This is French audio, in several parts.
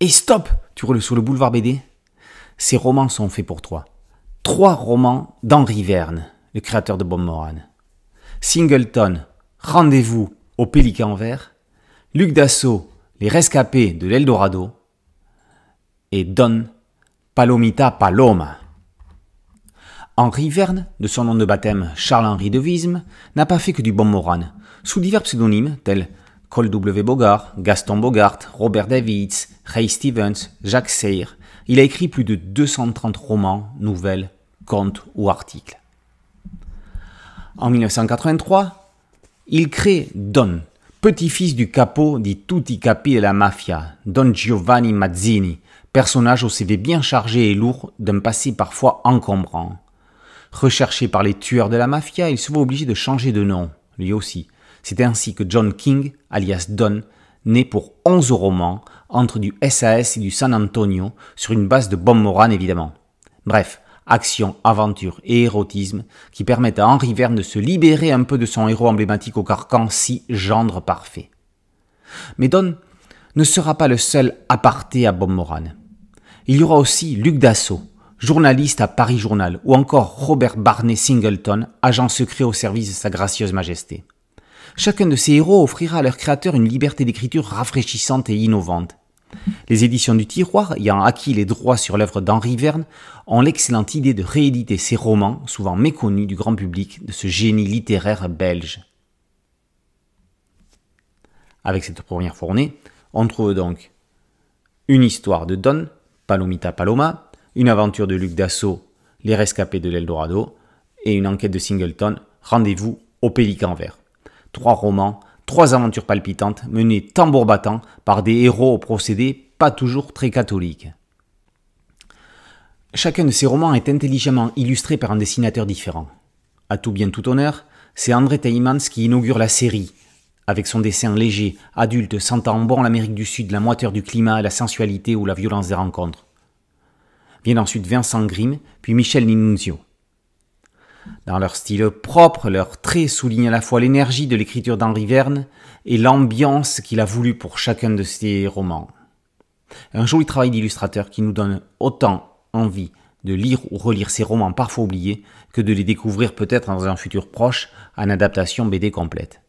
Et stop Tu roules sur le boulevard BD Ces romans sont faits pour toi. Trois romans d'Henri Verne, le créateur de Bon Singleton, Rendez-vous au Pélican Vert. Luc Dassault, Les Rescapés de l'Eldorado. Et Don, Palomita Paloma. Henri Verne, de son nom de baptême Charles-Henri de n'a pas fait que du bon Sous divers pseudonymes tels Cole W. Bogart, Gaston Bogart, Robert Davids, Ray Stevens, Jacques Sayre. Il a écrit plus de 230 romans, nouvelles, contes ou articles. En 1983, il crée Don, petit-fils du capo dit Tutti Capi de la mafia, Don Giovanni Mazzini, personnage au CV bien chargé et lourd d'un passé parfois encombrant. Recherché par les tueurs de la mafia, il se voit obligé de changer de nom, lui aussi, c'est ainsi que John King, alias Don, naît pour 11 romans entre du SAS et du San Antonio, sur une base de Bob Moran évidemment. Bref, action, aventure et érotisme qui permettent à Henri Verne de se libérer un peu de son héros emblématique au carcan si gendre parfait. Mais Don ne sera pas le seul aparté à Bob Moran. Il y aura aussi Luc Dassault, journaliste à Paris Journal, ou encore Robert Barney Singleton, agent secret au service de Sa Gracieuse Majesté. Chacun de ces héros offrira à leur créateur une liberté d'écriture rafraîchissante et innovante. Les éditions du Tiroir, ayant acquis les droits sur l'œuvre d'Henri Verne, ont l'excellente idée de rééditer ces romans, souvent méconnus du grand public, de ce génie littéraire belge. Avec cette première fournée, on trouve donc une histoire de Don, Palomita Paloma, une aventure de Luc Dassault, Les rescapés de l'Eldorado, et une enquête de Singleton, Rendez-vous au Pélican Vert trois romans, trois aventures palpitantes menées tambour battant par des héros au procédé pas toujours très catholique. Chacun de ces romans est intelligemment illustré par un dessinateur différent. À tout bien tout honneur, c'est André Taimans qui inaugure la série, avec son dessin léger, adulte, sentant bon l'Amérique du Sud, la moiteur du climat, la sensualité ou la violence des rencontres. Viennent ensuite Vincent Grimm, puis Michel Ninunzio. Dans leur style propre, leurs traits soulignent à la fois l'énergie de l'écriture d'Henri Verne et l'ambiance qu'il a voulu pour chacun de ses romans. Un joli travail d'illustrateur qui nous donne autant envie de lire ou relire ces romans parfois oubliés que de les découvrir peut-être dans un futur proche en adaptation BD complète.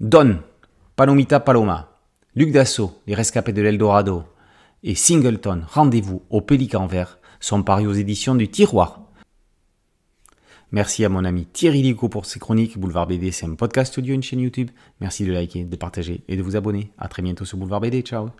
Don, Palomita Paloma, Luc Dassault, Les Rescapés de l'Eldorado et Singleton, Rendez-vous au Pélican Vert sont parus aux éditions du Tiroir. Merci à mon ami Thierry Lico pour ses chroniques. Boulevard BD, c'est un podcast studio, une chaîne YouTube. Merci de liker, de partager et de vous abonner. À très bientôt sur Boulevard BD. Ciao